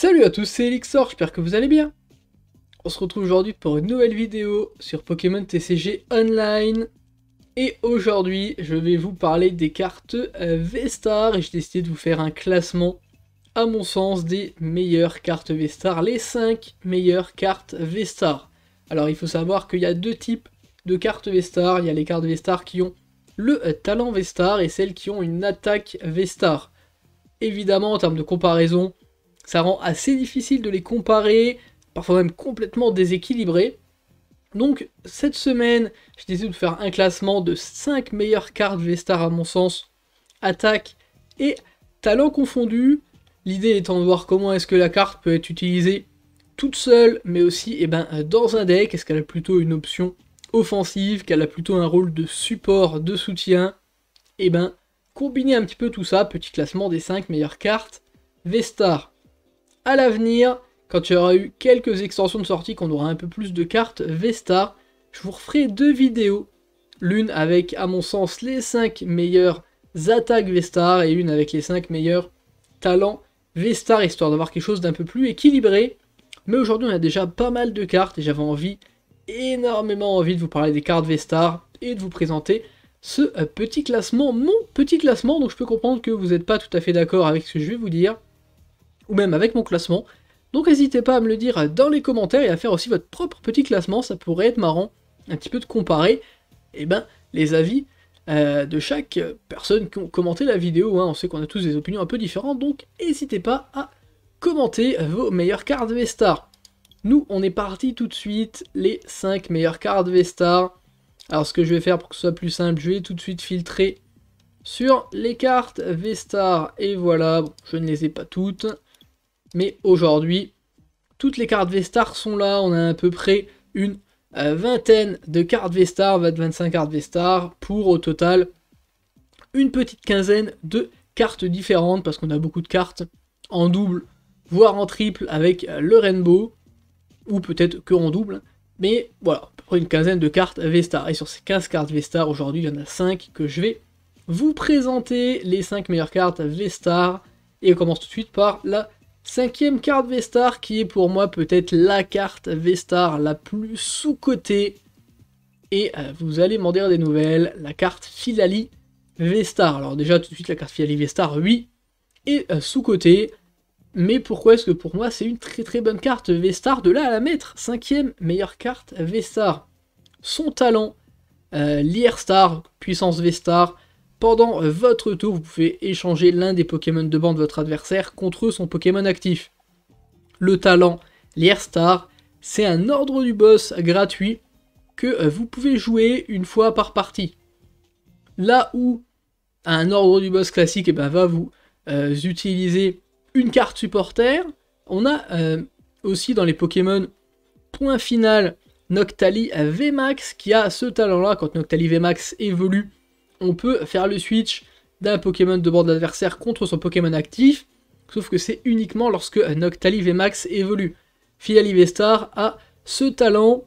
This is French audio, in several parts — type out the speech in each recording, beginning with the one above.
Salut à tous, c'est Elixor, j'espère que vous allez bien. On se retrouve aujourd'hui pour une nouvelle vidéo sur Pokémon TCG Online. Et aujourd'hui, je vais vous parler des cartes euh, Vestar et j'ai décidé de vous faire un classement, à mon sens, des meilleures cartes Vestar, les 5 meilleures cartes Vestar. Alors il faut savoir qu'il y a deux types de cartes Vestar. il y a les cartes Vestar qui ont le euh, talent Vestar et celles qui ont une attaque Vestar. Évidemment, en termes de comparaison, ça rend assez difficile de les comparer, parfois même complètement déséquilibrés. Donc cette semaine, j'ai décidé de faire un classement de 5 meilleures cartes Vestar à mon sens, attaque et talent confondu, L'idée étant de voir comment est-ce que la carte peut être utilisée toute seule, mais aussi eh ben, dans un deck. Est-ce qu'elle a plutôt une option offensive, qu'elle a plutôt un rôle de support, de soutien Et eh ben, combiner un petit peu tout ça, petit classement des 5 meilleures cartes Vestar à l'avenir, quand il y aura eu quelques extensions de sortie, qu'on aura un peu plus de cartes V-Star, je vous referai deux vidéos. L'une avec, à mon sens, les 5 meilleures attaques V-Star et une avec les 5 meilleurs talents V-Star, histoire d'avoir quelque chose d'un peu plus équilibré. Mais aujourd'hui, on a déjà pas mal de cartes et j'avais envie, énormément envie de vous parler des cartes V-Star et de vous présenter ce euh, petit classement, mon petit classement. Donc je peux comprendre que vous n'êtes pas tout à fait d'accord avec ce que je vais vous dire ou même avec mon classement. Donc n'hésitez pas à me le dire dans les commentaires et à faire aussi votre propre petit classement, ça pourrait être marrant, un petit peu de comparer Et eh ben, les avis euh, de chaque personne qui ont commenté la vidéo. Hein. On sait qu'on a tous des opinions un peu différentes, donc n'hésitez pas à commenter vos meilleures cartes V-Star. Nous, on est parti tout de suite, les 5 meilleures cartes V-Star. Alors ce que je vais faire pour que ce soit plus simple, je vais tout de suite filtrer sur les cartes V-Star, et voilà, je ne les ai pas toutes. Mais aujourd'hui, toutes les cartes V-Star sont là. On a à peu près une euh, vingtaine de cartes V-Star, 25 cartes V-Star, pour au total une petite quinzaine de cartes différentes, parce qu'on a beaucoup de cartes en double, voire en triple avec euh, le Rainbow, ou peut-être que en double. Mais voilà, à peu près une quinzaine de cartes V-Star. Et sur ces 15 cartes V-Star, aujourd'hui, il y en a 5 que je vais vous présenter les 5 meilleures cartes V-Star. Et on commence tout de suite par la Cinquième carte V-Star qui est pour moi peut-être la carte V-Star la plus sous-cotée. Et euh, vous allez m'en dire des nouvelles, la carte Filali V-Star. Alors déjà tout de suite la carte Filali V-Star, oui, est euh, sous-cotée. Mais pourquoi est-ce que pour moi c'est une très très bonne carte V-Star De là à la mettre, cinquième meilleure carte V-Star. Son talent, euh, l'IR-Star, puissance V-Star, pendant euh, votre tour, vous pouvez échanger l'un des Pokémon de bande de votre adversaire contre son Pokémon actif. Le talent Lier Star, c'est un ordre du boss gratuit que euh, vous pouvez jouer une fois par partie. Là où un ordre du boss classique eh ben, va vous euh, utiliser une carte supporter, on a aussi dans les Pokémon point final Noctali VMAX qui a ce talent là quand Noctali VMAX évolue on peut faire le switch d'un Pokémon de bord de l'adversaire contre son Pokémon actif, sauf que c'est uniquement lorsque Noctalive et Max évoluent. Vestar a ce talent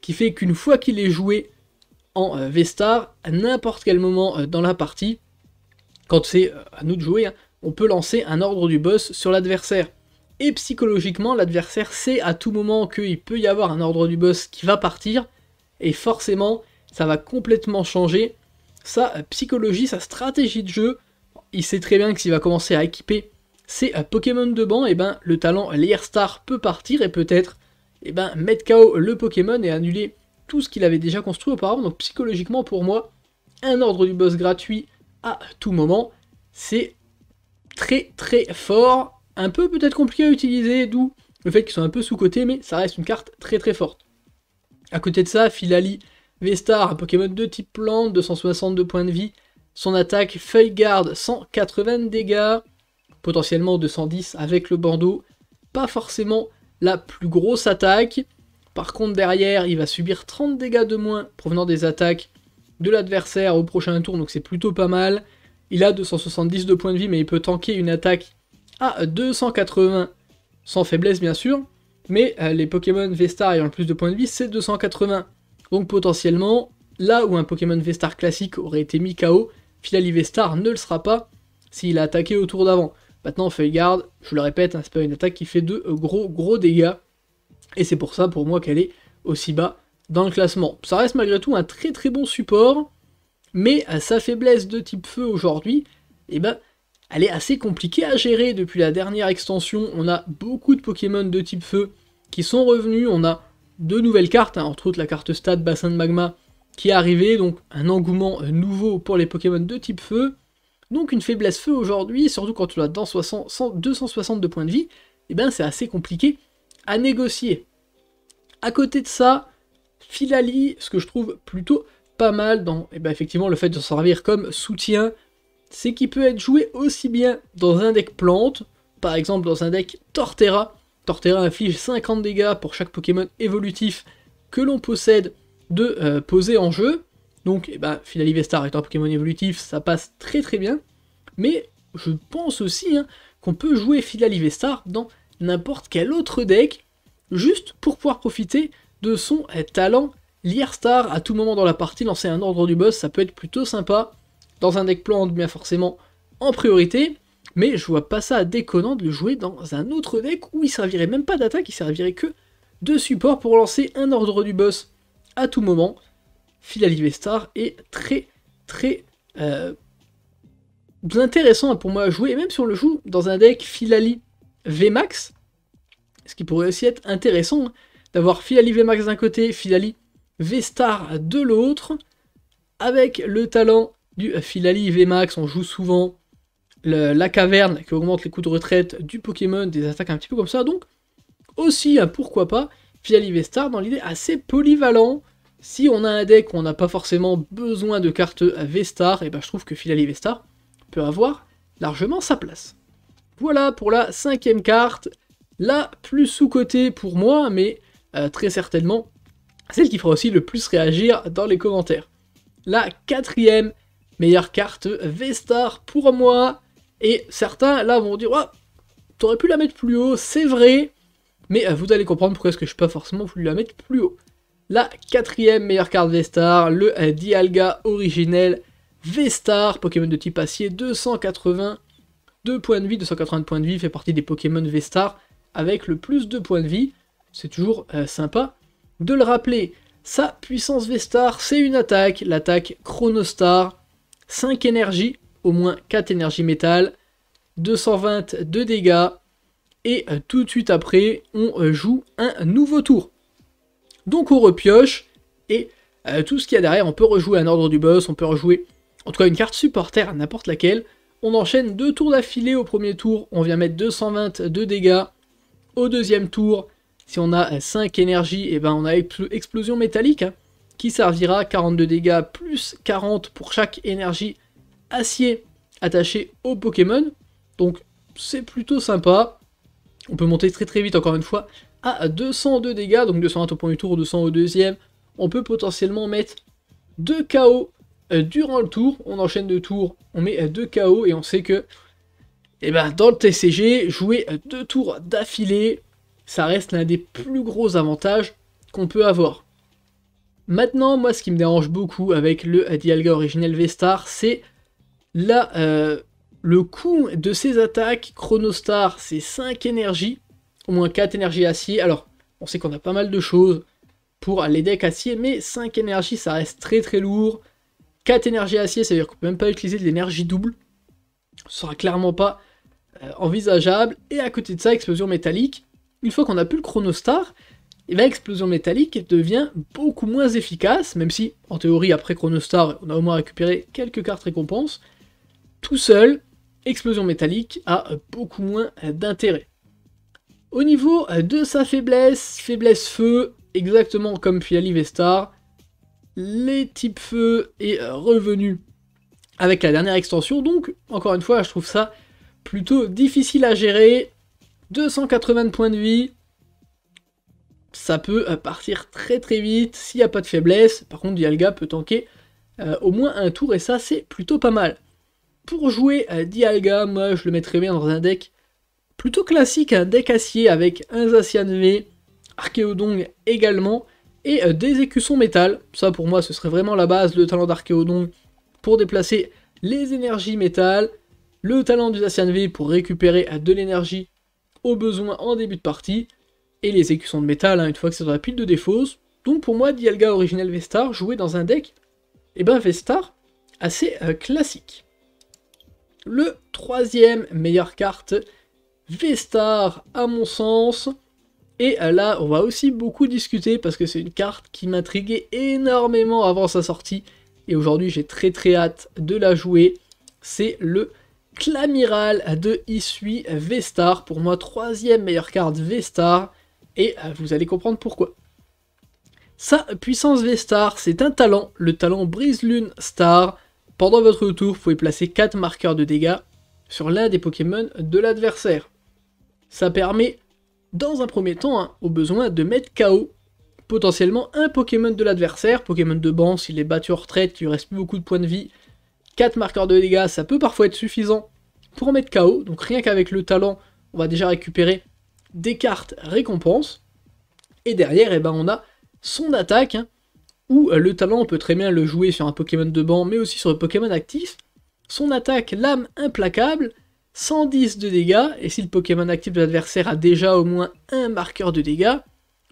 qui fait qu'une fois qu'il est joué en euh, Vestar, à n'importe quel moment euh, dans la partie, quand c'est euh, à nous de jouer, hein, on peut lancer un ordre du boss sur l'adversaire. Et psychologiquement, l'adversaire sait à tout moment qu'il peut y avoir un ordre du boss qui va partir, et forcément, ça va complètement changer sa psychologie, sa stratégie de jeu. Il sait très bien que s'il va commencer à équiper ses Pokémon de banc, et eh ben, le talent Lier Star peut partir et peut-être et eh ben, mettre KO le Pokémon et annuler tout ce qu'il avait déjà construit auparavant. Donc psychologiquement pour moi, un ordre du boss gratuit à tout moment, c'est très très fort. Un peu peut-être compliqué à utiliser, d'où le fait qu'ils sont un peu sous-cotés, mais ça reste une carte très très forte. À côté de ça, Filali Vestar, un Pokémon de type plante, 262 points de vie. Son attaque, feuille garde, 180 dégâts, potentiellement 210 avec le bandeau. Pas forcément la plus grosse attaque. Par contre, derrière, il va subir 30 dégâts de moins provenant des attaques de l'adversaire au prochain tour, donc c'est plutôt pas mal. Il a 270 de points de vie, mais il peut tanker une attaque à 280, sans faiblesse bien sûr. Mais euh, les Pokémon Vestar ayant le plus de points de vie, c'est 280. Donc potentiellement, là où un Pokémon V-Star classique aurait été mis KO, Filali V-Star ne le sera pas s'il a attaqué au tour d'avant. Maintenant, garde, je le répète, hein, c'est pas une attaque qui fait de gros gros dégâts. Et c'est pour ça, pour moi, qu'elle est aussi bas dans le classement. Ça reste malgré tout un très très bon support, mais à sa faiblesse de type feu aujourd'hui, eh ben, elle est assez compliquée à gérer. Depuis la dernière extension, on a beaucoup de Pokémon de type feu qui sont revenus. On a deux nouvelles cartes, hein, entre autres la carte stade bassin de magma qui est arrivée, donc un engouement euh, nouveau pour les Pokémon de type feu. Donc une faiblesse feu aujourd'hui, surtout quand tu a dans 262 points de vie, et eh ben c'est assez compliqué à négocier. À côté de ça, Filali, ce que je trouve plutôt pas mal dans et eh ben effectivement le fait de servir comme soutien, c'est qu'il peut être joué aussi bien dans un deck plante, par exemple dans un deck Torterra, Torterra inflige 50 dégâts pour chaque Pokémon évolutif que l'on possède de euh, poser en jeu. Donc eh ben, star est un Pokémon évolutif, ça passe très très bien. Mais je pense aussi hein, qu'on peut jouer V-Star dans n'importe quel autre deck, juste pour pouvoir profiter de son euh, talent. Lier Star à tout moment dans la partie, lancer un ordre du boss, ça peut être plutôt sympa. Dans un deck plante, bien forcément en priorité. Mais je vois pas ça déconnant de le jouer dans un autre deck où il servirait même pas d'attaque, il servirait que de support pour lancer un ordre du boss à tout moment. Filali Star est très très euh, intéressant pour moi à jouer, et même si on le joue dans un deck v Vmax, ce qui pourrait aussi être intéressant, d'avoir d'avoir Philali Vmax d'un côté, Filali V-Star de l'autre, avec le talent du v Vmax, on joue souvent la caverne qui augmente les coûts de retraite du Pokémon, des attaques un petit peu comme ça. Donc, aussi, hein, pourquoi pas, Fiali dans l'idée assez polyvalent. Si on a un deck où on n'a pas forcément besoin de cartes Vestar, et eh ben je trouve que Fiali peut avoir largement sa place. Voilà pour la cinquième carte, la plus sous-cotée pour moi, mais euh, très certainement celle qui fera aussi le plus réagir dans les commentaires. La quatrième meilleure carte Vestar pour moi, et certains, là, vont dire, tu t'aurais pu la mettre plus haut, c'est vrai, mais euh, vous allez comprendre pourquoi est-ce que je peux pas forcément voulu la mettre plus haut. La quatrième meilleure carte V-Star, le euh, Dialga originel V-Star, Pokémon de type acier, 280 de points de vie, 280 points de vie, fait partie des Pokémon Vestar avec le plus de points de vie. C'est toujours euh, sympa de le rappeler. Sa puissance Vestar, star c'est une attaque, l'attaque Chronostar, 5 énergies, au moins 4 énergies métal, 220 de dégâts, et euh, tout de suite après, on euh, joue un nouveau tour. Donc on repioche, et euh, tout ce qu'il y a derrière, on peut rejouer un ordre du boss, on peut rejouer en tout cas une carte supporter, n'importe laquelle. On enchaîne deux tours d'affilée au premier tour, on vient mettre 220 de dégâts. Au deuxième tour, si on a 5 énergies, et eh ben on a explosion métallique hein, qui servira 42 dégâts plus 40 pour chaque énergie acier attaché au Pokémon. Donc c'est plutôt sympa. On peut monter très très vite encore une fois à 202 dégâts, donc 220 au premier tour, 200 au deuxième. On peut potentiellement mettre 2 KO euh, durant le tour. On enchaîne deux tours, on met 2 euh, KO et on sait que eh ben, dans le TCG, jouer euh, deux tours d'affilée, ça reste l'un des plus gros avantages qu'on peut avoir. Maintenant, moi ce qui me dérange beaucoup avec le Dialga originel Vestar, c'est Là, euh, le coût de ces attaques, Chronostar, c'est 5 énergies, au moins 4 énergies acier. Alors, on sait qu'on a pas mal de choses pour les decks acier, mais 5 énergies, ça reste très très lourd. 4 énergies acier, ça veut dire qu'on peut même pas utiliser de l'énergie double. Ce sera clairement pas euh, envisageable. Et à côté de ça, explosion métallique. Une fois qu'on a plus le Chronostar, et eh ben, explosion métallique devient beaucoup moins efficace, même si, en théorie, après Chronostar, on a au moins récupéré quelques cartes récompenses tout seul, explosion métallique a beaucoup moins d'intérêt. Au niveau de sa faiblesse, faiblesse feu, exactement comme Piali Vestar, les types feu est revenu avec la dernière extension, donc encore une fois je trouve ça plutôt difficile à gérer, 280 points de vie, ça peut partir très très vite s'il n'y a pas de faiblesse, par contre Dialga peut tanker euh, au moins un tour et ça c'est plutôt pas mal pour jouer Dialga, moi je le mettrais bien dans un deck plutôt classique, un deck acier avec un Zacian V, Archéodong également, et euh, des écussons métal. Ça pour moi ce serait vraiment la base, le talent d'Archéodong pour déplacer les énergies métal, le talent du Zacian V pour récupérer euh, de l'énergie au besoin en début de partie, et les écussons de métal hein, une fois que c'est dans la pile de défausse. Donc pour moi Dialga original Vestar joué dans un deck, eh ben Vestar assez euh, classique le troisième meilleure carte, V-Star, à mon sens. Et là, on va aussi beaucoup discuter parce que c'est une carte qui m'intriguait énormément avant sa sortie. Et aujourd'hui, j'ai très très hâte de la jouer. C'est le Clamiral de Issui V-Star. Pour moi, troisième meilleure carte V-Star. Et euh, vous allez comprendre pourquoi. Sa puissance V-Star, c'est un talent, le talent Brise-Lune Star. Pendant votre tour, vous pouvez placer 4 marqueurs de dégâts sur l'un des Pokémon de l'adversaire. Ça permet, dans un premier temps, hein, au besoin, de mettre KO potentiellement un Pokémon de l'adversaire, Pokémon de ban, s'il est battu en retraite, il ne reste plus beaucoup de points de vie, 4 marqueurs de dégâts, ça peut parfois être suffisant pour mettre KO, donc rien qu'avec le talent, on va déjà récupérer des cartes récompenses, et derrière, eh ben, on a son attaque, hein, euh, le talent, peut très bien le jouer sur un Pokémon de banc, mais aussi sur un Pokémon actif. Son attaque, l'âme implacable, 110 de dégâts, et si le Pokémon actif de l'adversaire a déjà au moins un marqueur de dégâts,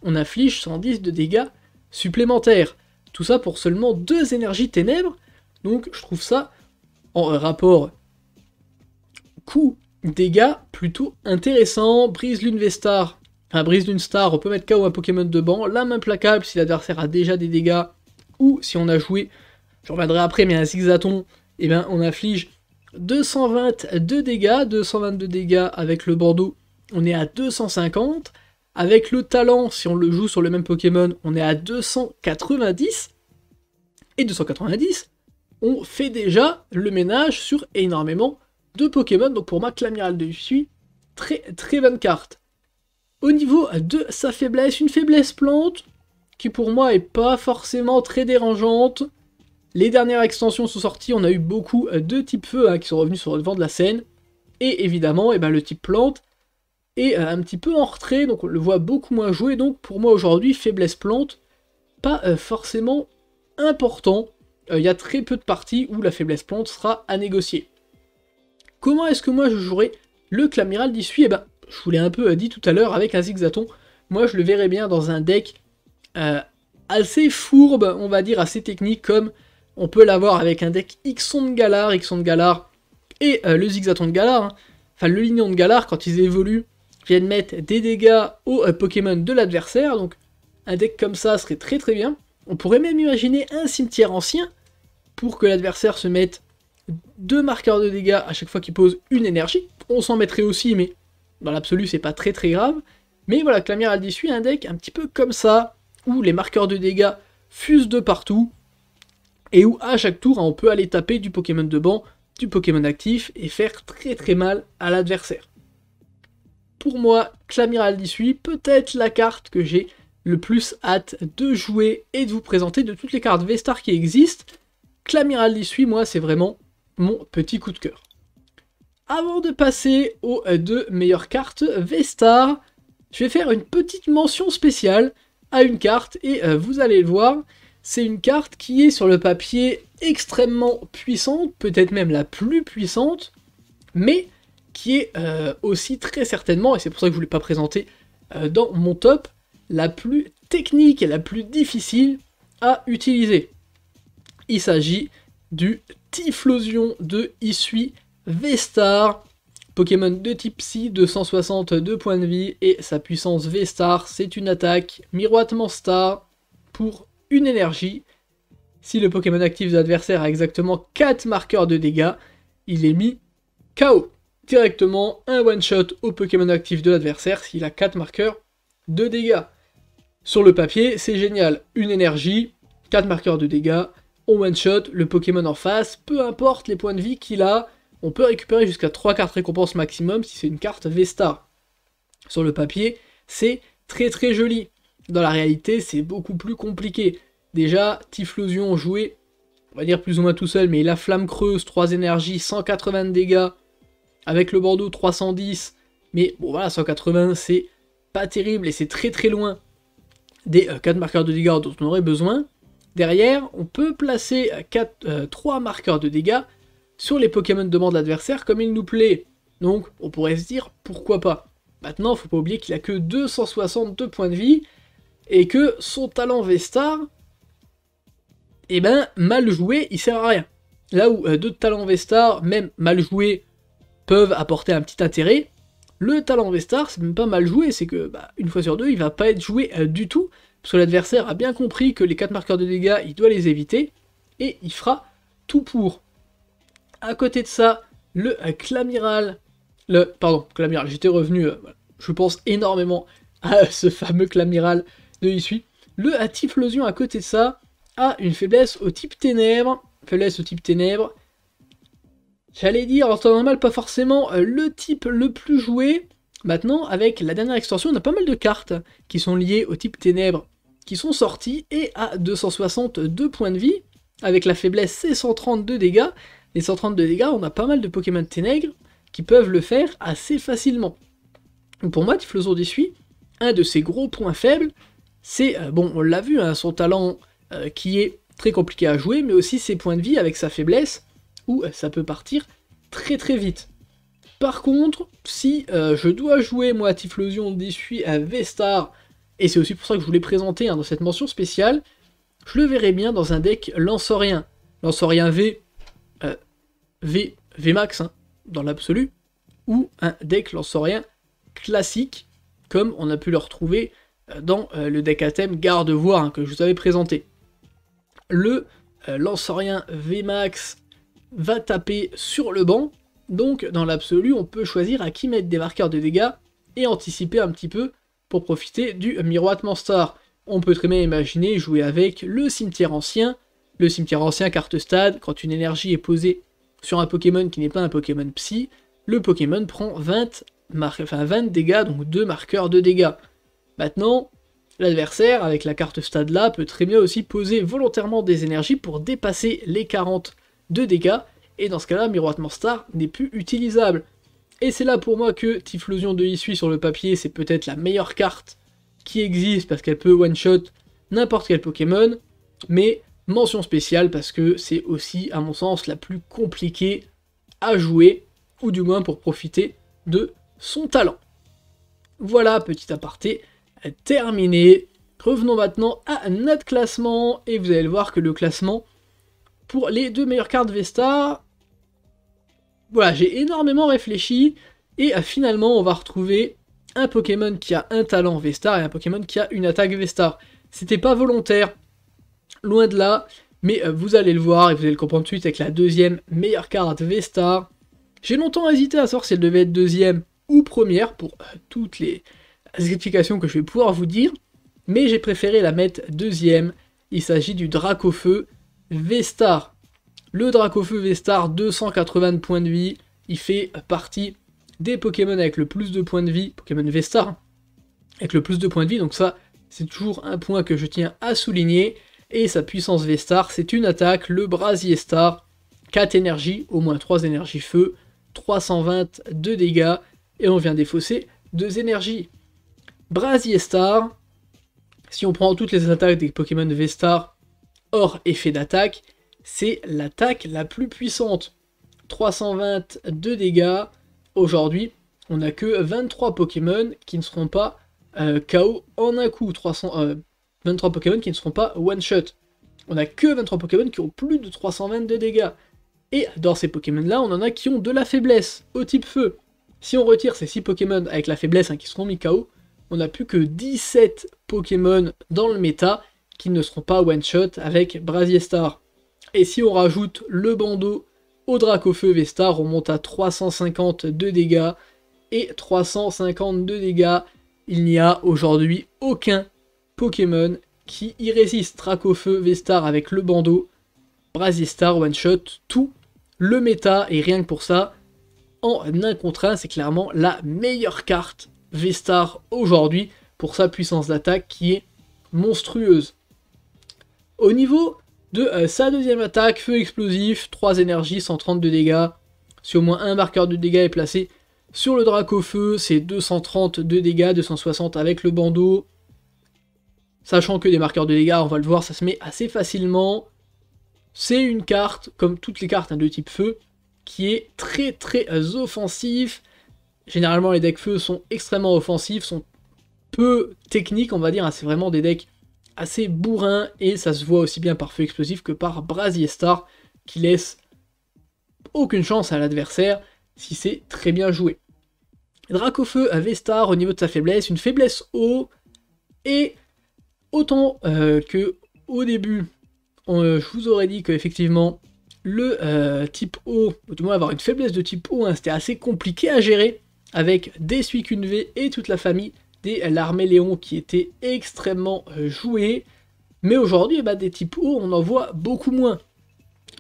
on inflige 110 de dégâts supplémentaires. Tout ça pour seulement deux énergies ténèbres, donc je trouve ça, en euh, rapport coût-dégâts, plutôt intéressant. Brise Lune Vestar, un brise d'une star on peut mettre KO un Pokémon de banc, lame implacable si l'adversaire a déjà des dégâts ou si on a joué, je reviendrai après, mais un Zigzaton, et eh bien on inflige 222 dégâts, 222 dégâts avec le Bordeaux, on est à 250. Avec le talent, si on le joue sur le même Pokémon, on est à 290. Et 290, on fait déjà le ménage sur énormément de Pokémon. Donc pour moi, Clamiral de suis très très bonne carte. Au niveau de sa faiblesse, une faiblesse plante, qui pour moi est pas forcément très dérangeante. Les dernières extensions sont sorties, on a eu beaucoup euh, de types feu hein, qui sont revenus sur le devant de la scène. Et évidemment, eh ben, le type plante est euh, un petit peu en retrait, donc on le voit beaucoup moins jouer. Donc pour moi aujourd'hui, faiblesse plante, pas euh, forcément important. Il y a très peu de parties où la faiblesse plante sera à négocier. Comment est-ce que moi je jouerai le Clamiral d'issue et eh ben, je vous l'ai un peu euh, dit tout à l'heure avec un Zigzaton, moi je le verrais bien dans un deck euh, assez fourbe, on va dire assez technique, comme on peut l'avoir avec un deck Xon de Galar, Xon de Galar et euh, le Zigzaton de Galar, hein. enfin le Lignon de Galar, quand ils évoluent, viennent mettre des dégâts aux Pokémon de l'adversaire, donc un deck comme ça serait très très bien. On pourrait même imaginer un cimetière ancien pour que l'adversaire se mette deux marqueurs de dégâts à chaque fois qu'il pose une énergie. On s'en mettrait aussi, mais dans l'absolu, c'est pas très très grave. Mais voilà, Clamiral suis un deck un petit peu comme ça, où les marqueurs de dégâts fusent de partout, et où à chaque tour, hein, on peut aller taper du Pokémon de banc, du Pokémon actif, et faire très très mal à l'adversaire. Pour moi, Clamiral peut-être la carte que j'ai le plus hâte de jouer et de vous présenter de toutes les cartes V-Star qui existent. Clamiral suit moi, c'est vraiment mon petit coup de cœur. Avant de passer aux euh, deux meilleures cartes Vestar, je vais faire une petite mention spéciale à une carte et euh, vous allez le voir, c'est une carte qui est sur le papier extrêmement puissante, peut-être même la plus puissante, mais qui est euh, aussi très certainement, et c'est pour ça que je ne voulais pas présenter dans mon top, la plus technique et la plus difficile à utiliser. Il s'agit du Tiflosion de Issui V-Star, Pokémon de type Psy, 262 points de vie et sa puissance V-Star, c'est une attaque. Miroitement Star pour une énergie. Si le Pokémon actif de l'adversaire a exactement 4 marqueurs de dégâts, il est mis KO. Directement un one-shot au Pokémon actif de l'adversaire s'il a 4 marqueurs de dégâts. Sur le papier, c'est génial. Une énergie, 4 marqueurs de dégâts, on one-shot le Pokémon en face, peu importe les points de vie qu'il a, on peut récupérer jusqu'à 3 cartes récompense maximum si c'est une carte Vesta. Sur le papier, c'est très très joli. Dans la réalité, c'est beaucoup plus compliqué. Déjà, Tiflosion joué, on va dire plus ou moins tout seul, mais la Flamme Creuse, 3 énergies, 180 dégâts, avec le Bordeaux 310, mais bon voilà, 180 c'est pas terrible et c'est très très loin des euh, quatre 4 marqueurs de dégâts dont on aurait besoin. Derrière, on peut placer 3 euh, euh, marqueurs de dégâts sur les Pokémon de de l'adversaire comme il nous plaît. Donc on pourrait se dire pourquoi pas. Maintenant, faut pas oublier qu'il a que 262 points de vie et que son talent V-Star, eh ben, mal joué, il sert à rien. Là où deux talents v même mal joués, peuvent apporter un petit intérêt, le talent V-Star, c'est même pas mal joué, c'est que, bah, une fois sur deux, il va pas être joué euh, du tout, parce que l'adversaire a bien compris que les 4 marqueurs de dégâts, il doit les éviter, et il fera tout pour. À côté de ça, le Clamiral. Le, pardon, Clamiral, j'étais revenu, euh, je pense énormément à ce fameux Clamiral de Issui. Le Tiflosion, à côté de ça, a une faiblesse au type ténèbres. Faiblesse au type ténèbres. J'allais dire, en temps normal, pas forcément euh, le type le plus joué. Maintenant, avec la dernière extension, on a pas mal de cartes qui sont liées au type ténèbres qui sont sorties et à 262 points de vie. Avec la faiblesse c dégâts, les 130 de dégâts, on a pas mal de Pokémon de qui peuvent le faire assez facilement. Pour moi, Tiflosion d'Essuie, un de ses gros points faibles, c'est, euh, bon, on l'a vu, hein, son talent euh, qui est très compliqué à jouer, mais aussi ses points de vie avec sa faiblesse, où euh, ça peut partir très très vite. Par contre, si je dois jouer, moi, Tiflosion d'Essuie à Vestar, et c'est aussi pour ça que je voulais présenter hein, dans cette mention spéciale, je le verrai bien dans un deck Lansorien. Lansorien V, V, Vmax max hein, dans l'absolu, ou un deck lance-orien classique, comme on a pu le retrouver euh, dans euh, le deck à thème Garde-Voir hein, que je vous avais présenté. Le euh, V Vmax va taper sur le banc, donc dans l'absolu on peut choisir à qui mettre des marqueurs de dégâts et anticiper un petit peu pour profiter du miroitement star. On peut très bien imaginer jouer avec le cimetière ancien, le cimetière ancien carte stade, quand une énergie est posée sur un Pokémon qui n'est pas un Pokémon psy, le Pokémon prend 20, enfin 20 dégâts, donc 2 marqueurs de dégâts. Maintenant, l'adversaire, avec la carte stade là, peut très bien aussi poser volontairement des énergies pour dépasser les 40 de dégâts, et dans ce cas-là, Miroitement Star n'est plus utilisable. Et c'est là pour moi que Tiflosion de Issui sur le papier, c'est peut-être la meilleure carte qui existe, parce qu'elle peut one-shot n'importe quel Pokémon, mais Mention spéciale parce que c'est aussi, à mon sens, la plus compliquée à jouer, ou du moins pour profiter de son talent. Voilà, petit aparté terminé. Revenons maintenant à notre classement, et vous allez voir que le classement pour les deux meilleures cartes Vesta, voilà, j'ai énormément réfléchi, et euh, finalement on va retrouver un Pokémon qui a un talent vesta et un Pokémon qui a une attaque Vestar. C'était pas volontaire, Loin de là, mais euh, vous allez le voir et vous allez le comprendre tout de suite avec la deuxième meilleure carte Vestar. J'ai longtemps hésité à savoir si elle devait être deuxième ou première pour euh, toutes les explications que je vais pouvoir vous dire, mais j'ai préféré la mettre deuxième. Il s'agit du Dracofeu v Le Dracofeu Vestar, 280 points de vie, il fait euh, partie des Pokémon avec le plus de points de vie, Pokémon Vestar, avec le plus de points de vie, donc ça, c'est toujours un point que je tiens à souligner. Et sa puissance V-Star, c'est une attaque, le Brasier Star, 4 énergies, au moins 3 énergies feu, 320 de dégâts, et on vient défausser 2 énergies. Brasier Star, si on prend toutes les attaques des Pokémon V-Star hors effet d'attaque, c'est l'attaque la plus puissante. 320 de dégâts. Aujourd'hui, on n'a que 23 Pokémon qui ne seront pas euh, KO en un coup. 300, 23 Pokémon qui ne seront pas one-shot. On n'a que 23 Pokémon qui ont plus de 322 dégâts. Et dans ces Pokémon-là, on en a qui ont de la faiblesse, au type feu. Si on retire ces 6 Pokémon avec la faiblesse hein, qui seront mis KO, on n'a plus que 17 Pokémon dans le méta qui ne seront pas one-shot avec Brasier Star. Et si on rajoute le bandeau au Dracofeu Vestar, on monte à de dégâts. Et de dégâts, il n'y a aujourd'hui aucun Pokémon qui y résiste feu, Vestar avec le bandeau, Brasistar, One Shot, tout le méta et rien que pour ça, en 1 contre 1, c'est clairement la meilleure carte Vestar aujourd'hui pour sa puissance d'attaque qui est monstrueuse. Au niveau de euh, sa deuxième attaque, feu explosif, 3 énergies, 130 de dégâts. Si au moins un marqueur de dégâts est placé sur le Dracofeu, feu, c'est 230 de dégâts, 260 avec le bandeau. Sachant que des marqueurs de dégâts, on va le voir, ça se met assez facilement. C'est une carte, comme toutes les cartes hein, de type feu, qui est très très euh, offensif. Généralement, les decks feu sont extrêmement offensifs, sont peu techniques, on va dire. Hein, c'est vraiment des decks assez bourrins et ça se voit aussi bien par feu explosif que par brasier star qui laisse aucune chance à l'adversaire si c'est très bien joué. Dracofeu avait star au niveau de sa faiblesse, une faiblesse haut, et Autant qu'au euh, que au début, euh, je vous aurais dit qu'effectivement, le euh, type O, ou du moins avoir une faiblesse de type O, hein, c'était assez compliqué à gérer avec des Suicune V et toute la famille des l'armée qui étaient extrêmement joués. Mais aujourd'hui, eh ben, des types O, on en voit beaucoup moins.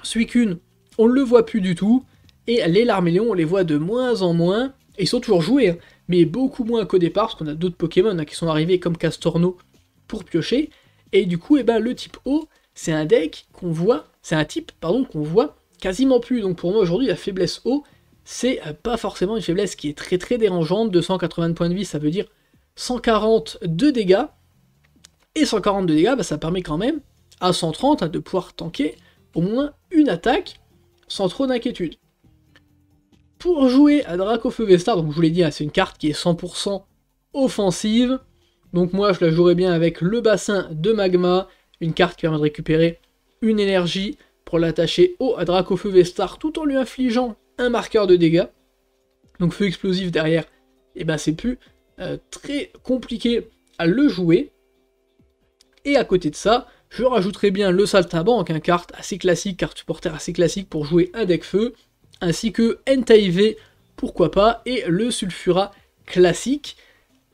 Suicune, on ne le voit plus du tout. Et les Larméléons, on les voit de moins en moins. Et ils sont toujours joués, hein, mais beaucoup moins qu'au départ, parce qu'on a d'autres Pokémon hein, qui sont arrivés comme Castorno pour piocher. Et du coup, et eh ben, le type O, c'est un deck qu'on voit, c'est un type pardon qu'on voit quasiment plus. Donc pour moi aujourd'hui, la faiblesse O, c'est euh, pas forcément une faiblesse qui est très très dérangeante. 280 points de vie, ça veut dire 140 de dégâts. Et 140 de dégâts, bah, ça permet quand même à 130 de pouvoir tanker au moins une attaque sans trop d'inquiétude. Pour jouer à Dracofeu Vestar, donc je vous l'ai dit, hein, c'est une carte qui est 100% offensive. Donc moi, je la jouerai bien avec le bassin de magma, une carte qui permet de récupérer une énergie pour l'attacher au Dracofeu Vestar tout en lui infligeant un marqueur de dégâts. Donc feu explosif derrière, et eh ben c'est plus euh, très compliqué à le jouer. Et à côté de ça, je rajouterai bien le saltimbanque une hein, carte assez classique, carte supporter assez classique pour jouer un deck feu, ainsi que ntaiv pourquoi pas, et le Sulfura classique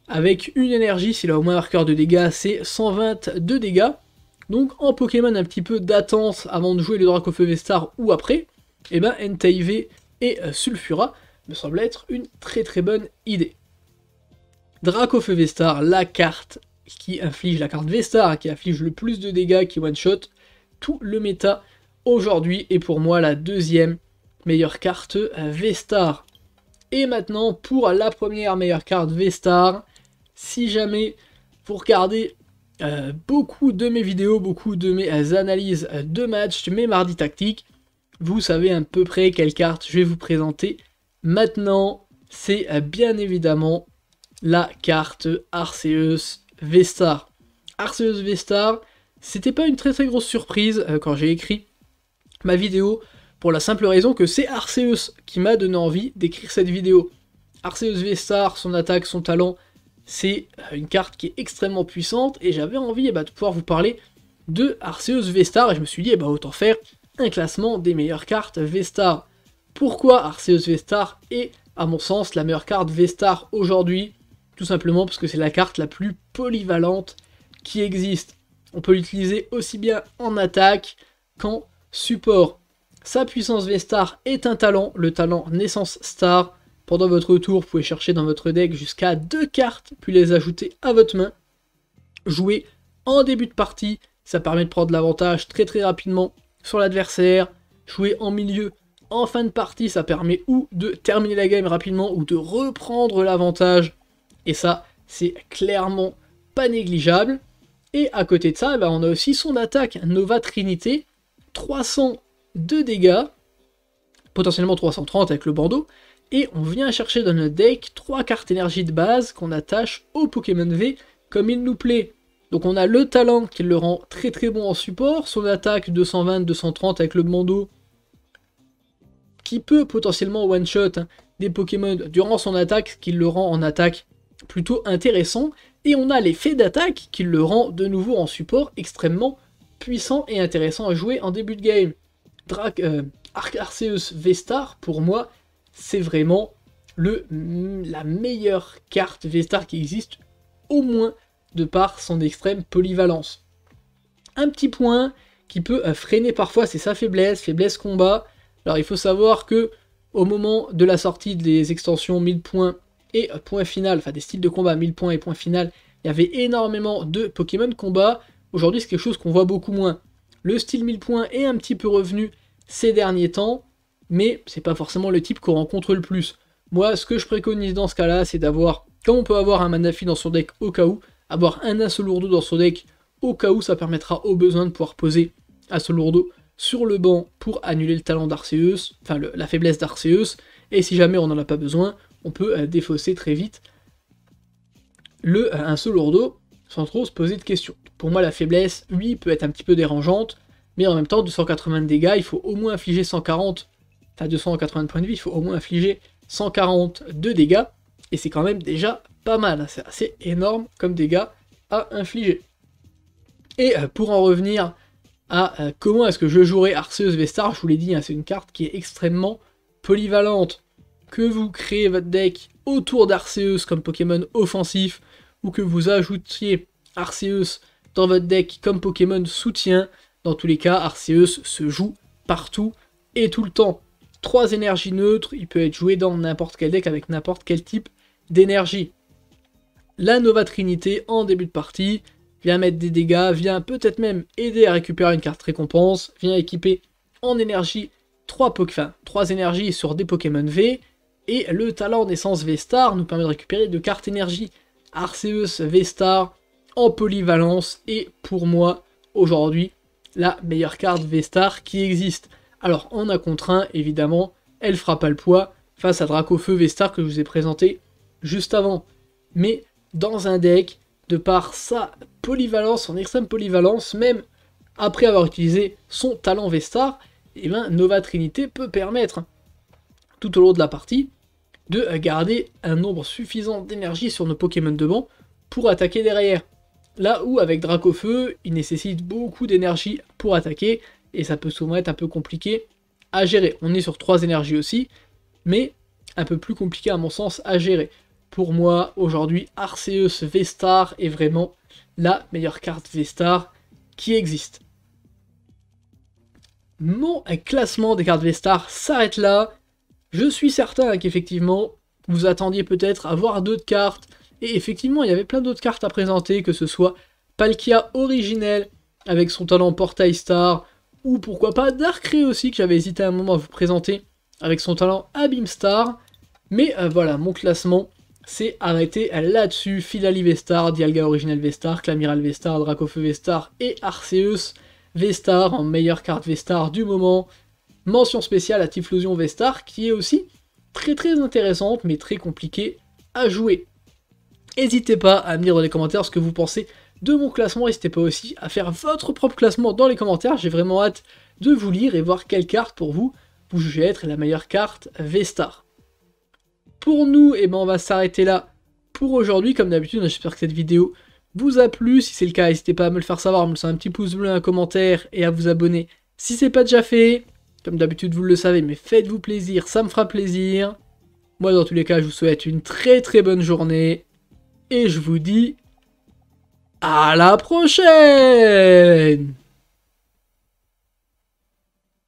avec une énergie, s'il a au moins un marqueur de dégâts, c'est 120 de dégâts. Donc en Pokémon un petit peu d'attente avant de jouer le Dracofeu Vestar ou après, eh ben NTIV et Sulfura me semble être une très très bonne idée. Dracofeu Vestar, la carte qui inflige, la carte Vestar qui inflige le plus de dégâts, qui one-shot tout le méta aujourd'hui est pour moi la deuxième meilleure carte euh, Vestar. Et maintenant pour la première meilleure carte Vestar, si jamais vous regardez euh, beaucoup de mes vidéos, beaucoup de mes euh, analyses euh, de matchs, mes mardis tactiques, vous savez à peu près quelle carte je vais vous présenter maintenant. C'est bien évidemment la carte Arceus Vestar. Arceus Vestar, c'était pas une très très grosse surprise quand j'ai écrit ma vidéo, pour la simple raison que c'est Arceus qui m'a donné envie d'écrire cette vidéo. Arceus Vestar, son attaque, son talent, c'est euh, une carte qui est extrêmement puissante et j'avais envie eh ben, de pouvoir vous parler de Arceus Vestar et je me suis dit eh ben, autant faire un classement des meilleures cartes Vestar. Pourquoi Arceus Vestar est à mon sens la meilleure carte Vestar aujourd'hui Tout simplement parce que c'est la carte la plus polyvalente qui existe. On peut l'utiliser aussi bien en attaque qu'en support. Sa puissance Vestar est un talent, le talent Naissance Star, pendant votre tour, vous pouvez chercher dans votre deck jusqu'à deux cartes, puis les ajouter à votre main. Jouer en début de partie, ça permet de prendre l'avantage très très rapidement sur l'adversaire. Jouer en milieu, en fin de partie, ça permet ou de terminer la game rapidement ou de reprendre l'avantage. Et ça, c'est clairement pas négligeable. Et à côté de ça, eh ben, on a aussi son attaque Nova Trinité, 302 dégâts, potentiellement 330 avec le bandeau, et on vient chercher dans notre deck 3 cartes énergie de base qu'on attache au Pokémon V comme il nous plaît. Donc on a le talent qui le rend très très bon en support, son attaque 220-230 avec le Mando qui peut potentiellement one-shot hein, des Pokémon durant son attaque, ce qui le rend en attaque plutôt intéressant, et on a l'effet d'attaque qui le rend de nouveau en support extrêmement puissant et intéressant à jouer en début de game. Drac, euh, Arc Arceus V-Star, pour moi, c'est vraiment le, mm, la meilleure carte v qui existe, au moins de par son extrême polyvalence. Un petit point qui peut euh, freiner parfois, c'est sa faiblesse, faiblesse combat. Alors il faut savoir que au moment de la sortie des extensions 1000 points et euh, point final, enfin des styles de combat 1000 points et point final, il y avait énormément de Pokémon combat. Aujourd'hui, c'est quelque chose qu'on voit beaucoup moins. Le style 1000 points est un petit peu revenu ces derniers temps, mais c'est pas forcément le type qu'on rencontre le plus. Moi, ce que je préconise dans ce cas-là, c'est d'avoir, quand on peut avoir un Manafi dans son deck au cas où, avoir un seul Lourdeau dans son deck au cas où, ça permettra au besoin de pouvoir poser seul Lourdeau sur le banc pour annuler le talent d'Arceus, enfin la faiblesse d'Arceus, et si jamais on n'en a pas besoin, on peut euh, défausser très vite le, euh, un seul lourdeau sans trop se poser de questions. Pour moi, la faiblesse, oui, peut être un petit peu dérangeante, mais en même temps, 280 dégâts, il faut au moins infliger 140 t'as 280 points de vie, il faut au moins infliger 140 de dégâts, et c'est quand même déjà pas mal, hein. c'est assez énorme comme dégâts à infliger. Et euh, pour en revenir à euh, comment est-ce que je jouerai Arceus Vestar, je vous l'ai dit, hein, c'est une carte qui est extrêmement polyvalente. Que vous créez votre deck autour d'Arceus comme Pokémon offensif, ou que vous ajoutiez Arceus dans votre deck comme Pokémon soutien, dans tous les cas, Arceus se joue partout et tout le temps. 3 énergies neutres, il peut être joué dans n'importe quel deck avec n'importe quel type d'énergie. La Nova Trinité en début de partie vient mettre des dégâts, vient peut-être même aider à récupérer une carte récompense, vient équiper en énergie 3 3 énergies sur des Pokémon V, et le talent naissance V-Star nous permet de récupérer deux cartes énergie Arceus V-Star en polyvalence, et pour moi, aujourd'hui, la meilleure carte V-Star qui existe. Alors en a contre 1, évidemment, elle fera pas le poids face à Dracofeu Vestar que je vous ai présenté juste avant. Mais dans un deck, de par sa polyvalence, son extrême polyvalence, même après avoir utilisé son talent Vestar, et eh ben, Nova Trinité peut permettre, tout au long de la partie, de garder un nombre suffisant d'énergie sur nos Pokémon de banc pour attaquer derrière. Là où avec Dracofeu, il nécessite beaucoup d'énergie pour attaquer, et ça peut souvent être un peu compliqué à gérer. On est sur trois énergies aussi, mais un peu plus compliqué à mon sens à gérer. Pour moi, aujourd'hui, Arceus V-Star est vraiment la meilleure carte V-Star qui existe. Mon classement des cartes V-Star s'arrête là. Je suis certain qu'effectivement, vous attendiez peut-être à voir d'autres cartes. Et effectivement, il y avait plein d'autres cartes à présenter, que ce soit Palkia originelle avec son talent Portail Star, ou pourquoi pas Darkrai aussi, que j'avais hésité un moment à vous présenter avec son talent à Mais euh, voilà, mon classement s'est arrêté là-dessus. Philali Vestar, Dialga Original Vestar, Clamiral Vestar, Dracofeu Vestar et Arceus Vestar en meilleure carte Vestar du moment. Mention spéciale à Tiflusion Vestar qui est aussi très très intéressante mais très compliquée à jouer. N'hésitez pas à me dire dans les commentaires ce que vous pensez de mon classement. N'hésitez pas aussi à faire votre propre classement dans les commentaires. J'ai vraiment hâte de vous lire et voir quelle carte pour vous vous jugez être la meilleure carte V-Star. Pour nous, et eh ben, on va s'arrêter là pour aujourd'hui. Comme d'habitude, hein, j'espère que cette vidéo vous a plu. Si c'est le cas, n'hésitez pas à me le faire savoir, me laisser un petit pouce bleu, un commentaire et à vous abonner si c'est pas déjà fait. Comme d'habitude, vous le savez, mais faites-vous plaisir, ça me fera plaisir. Moi, dans tous les cas, je vous souhaite une très très bonne journée et je vous dis à la prochaine